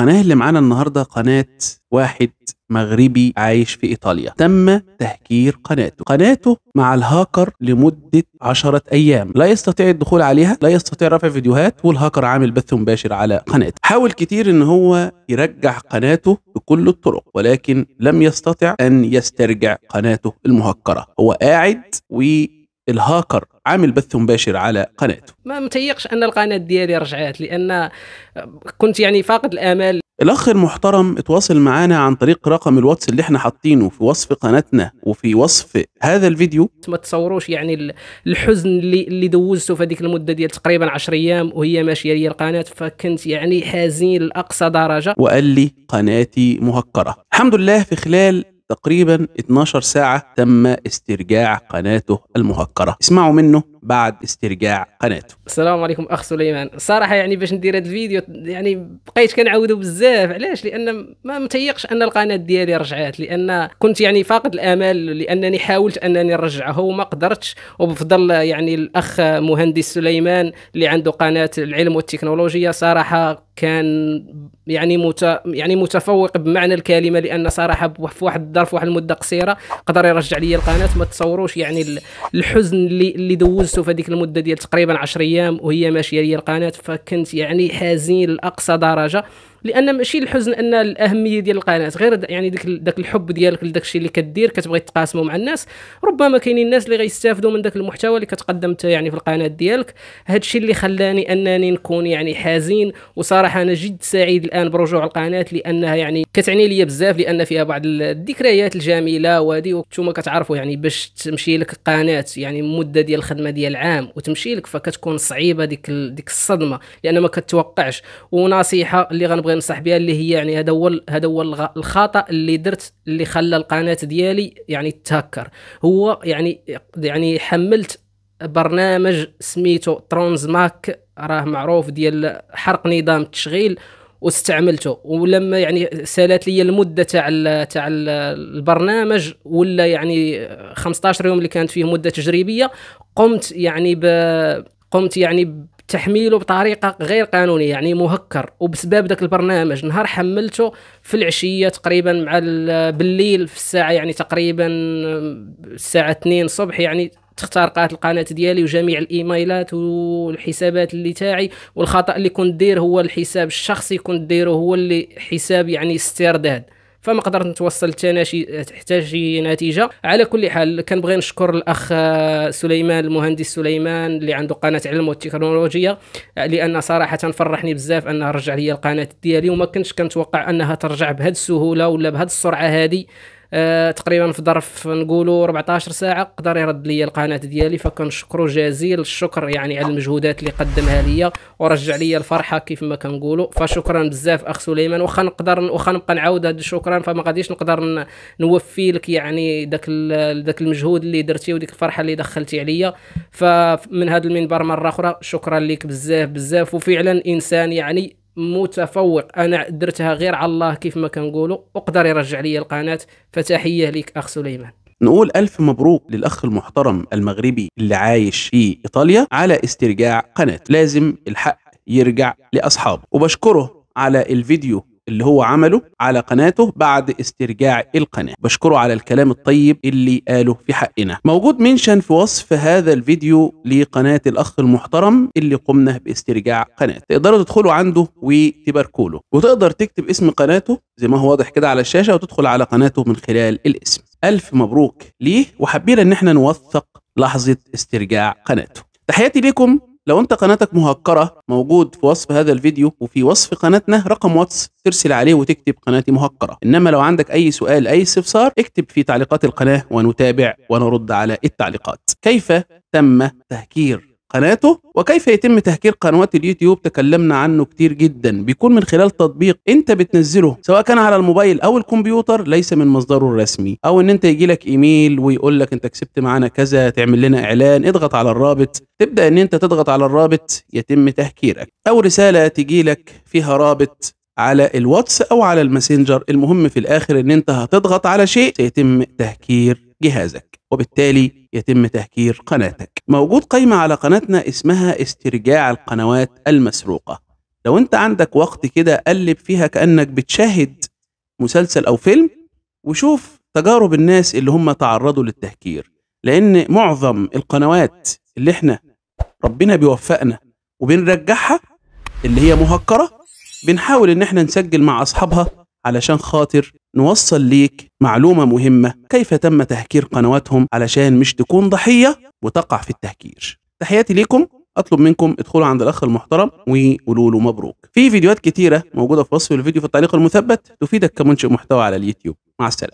القناة اللي معانا النهاردة قناة واحد مغربي عايش في إيطاليا تم تهكير قناته قناته مع الهاكر لمدة عشرة أيام لا يستطيع الدخول عليها لا يستطيع رفع فيديوهات والهاكر عامل بث مباشر على قناته حاول كتير ان هو يرجع قناته بكل الطرق ولكن لم يستطع ان يسترجع قناته المهكرة هو قاعد و الهاكر عامل بث مباشر على قناته ما متيقش ان القناه ديالي رجعت لان كنت يعني فاقد الامال الاخ المحترم اتواصل معنا عن طريق رقم الواتس اللي احنا حاطينه في وصف قناتنا وفي وصف هذا الفيديو ما تصوروش يعني الحزن اللي اللي دوزته في هذيك المده ديال تقريبا 10 ايام وهي ماشيه لي القناه فكنت يعني حزين لاقصى درجه وقال لي قناتي مهكره الحمد لله في خلال تقريبا 12 ساعة تم استرجاع قناته المهكرة اسمعوا منه بعد استرجاع قناته السلام عليكم اخ سليمان صراحه يعني باش ندير هذا الفيديو يعني بقيت كنعاودو بزاف علاش لان ما متيقش ان القناه ديالي رجعات لان كنت يعني فاقد الامل لانني حاولت انني نرجعه وما قدرتش وبفضل يعني الاخ مهندس سليمان اللي عنده قناه العلم والتكنولوجيا صراحه كان يعني مت... يعني متفوق بمعنى الكلمه لان صراحه في واحد الظرف واحد المده قصيره قدر يرجع لي القناه ما تصوروش يعني الحزن اللي اللي دوزت درسته في هذيك المده ديال تقريبا 10 ايام وهي ماشيه لي القناه فكنت يعني حزين لاقصى درجه لان ماشي الحزن ان الاهميه ديال القناه غير يعني داك داك الحب ديالك لداك الشيء اللي كدير كتبغي تقاسمه مع الناس ربما كاينين الناس اللي غيستافدوا من داك المحتوى اللي كتقدم يعني في القناه ديالك هذا الشيء اللي خلاني انني نكون يعني حزين وصراحه انا جد سعيد الان برجوع القناه لانها يعني كتعني لي بزاف لان فيها بعض الذكريات الجميله وهادي وانتم كتعرفوا يعني باش تمشي لك قناه يعني مده ديال الخدمه ديال عام وتمشي لك فكتكون صعيبه ديك ديك الصدمه لان ما كتوقعش ونصيحه اللي غنبغي غير نصح بها اللي هي يعني هذا هو هذا هو الخطا اللي درت اللي خلى القناه ديالي يعني تهكر هو يعني يعني حملت برنامج سميتو ترونز ماك راه معروف ديال حرق نظام التشغيل واستعملته ولما يعني سالات لي المده تاع تاع البرنامج ولا يعني 15 يوم اللي كانت فيه مده تجريبيه قمت يعني ب قمت يعني تحميله بطريقه غير قانونيه يعني مهكر وبسبب ذاك البرنامج نهار حملته في العشيه تقريبا مع بالليل في الساعه يعني تقريبا آه، الساعه 2 الصبح يعني تخترقات القناه ديالي وجميع الايميلات والحسابات اللي تاعي والخطا اللي كنت دير هو الحساب الشخصي كنت ديره هو اللي حساب يعني استرداد فما قدرت نتوصل حتى شي نتيجه على كل حال كنبغي نشكر الاخ آه، سليمان المهندس سليمان اللي عنده قناه علم والتكنولوجيا آه، لان صراحه فرحني بزاف انه رجع لي القناه ديالي وما كنتش كنتوقع انها ترجع بهذه السهوله ولا بهذه السرعه هذه آه تقريبا في ظرف نقولوا 14 ساعه قدر يرد لي القناه ديالي فكنشكرو جزيل الشكر يعني على المجهودات اللي قدمها ليا ورجع ليا الفرحه كيف ما كنقولوا فشكرا بزاف اخ سليمان واخا نقدر واخا نبقى نعاود هذا الشكر فما غاديش نقدر نوفي لك يعني داك داك المجهود اللي درتي وديك الفرحه اللي دخلتي عليا فمن هذا المنبر مره اخرى شكرا لك بزاف بزاف وفعلا انسان يعني متفوق انا درتها غير على الله كيف ما كنقولوا اقدر يرجع لي القناه فتحيه ليك اخ سليمان نقول ألف مبروك للأخ المحترم المغربي اللي عايش في إيطاليا على استرجاع قناة لازم الحق يرجع لأصحابه وبشكره على الفيديو اللي هو عمله على قناته بعد استرجاع القناه بشكره على الكلام الطيب اللي قاله في حقنا موجود منشن في وصف هذا الفيديو لقناه الاخ المحترم اللي قمنا باسترجاع قناته تقدروا تدخلوا عنده وتباركوا له وتقدر تكتب اسم قناته زي ما هو واضح كده على الشاشه وتدخل على قناته من خلال الاسم الف مبروك ليه وحبينا ان احنا نوثق لحظه استرجاع قناته تحياتي لكم لو انت قناتك مهكرة موجود في وصف هذا الفيديو وفي وصف قناتنا رقم واتس ترسل عليه وتكتب قناتي مهكرة انما لو عندك اي سؤال اي استفسار اكتب في تعليقات القناة ونتابع ونرد على التعليقات كيف تم تهكير قناته وكيف يتم تهكير قنوات اليوتيوب تكلمنا عنه كتير جدا بيكون من خلال تطبيق انت بتنزله سواء كان على الموبايل او الكمبيوتر ليس من مصدره الرسمي او ان انت يجي لك ايميل ويقول لك انت كسبت معانا كذا تعمل لنا اعلان اضغط على الرابط تبدا ان انت تضغط على الرابط يتم تهكيرك او رساله تجي لك فيها رابط على الواتس او على الماسنجر المهم في الاخر ان انت هتضغط على شيء سيتم تهكير جهازك وبالتالي يتم تهكير قناتك موجود قايمة على قناتنا اسمها استرجاع القنوات المسروقة لو انت عندك وقت كده قلب فيها كأنك بتشاهد مسلسل أو فيلم وشوف تجارب الناس اللي هم تعرضوا للتهكير لأن معظم القنوات اللي احنا ربنا بيوفقنا وبنرجعها اللي هي مهكرة بنحاول ان احنا نسجل مع أصحابها علشان خاطر نوصل ليك معلومة مهمة كيف تم تهكير قنواتهم علشان مش تكون ضحية وتقع في التهكير تحياتي ليكم اطلب منكم ادخلوا عند الاخ المحترم وقولوا له مبروك في فيديوهات كتيره موجوده في وصف الفيديو في التعليق المثبت تفيدك كمنشئ محتوى على اليوتيوب مع السلامه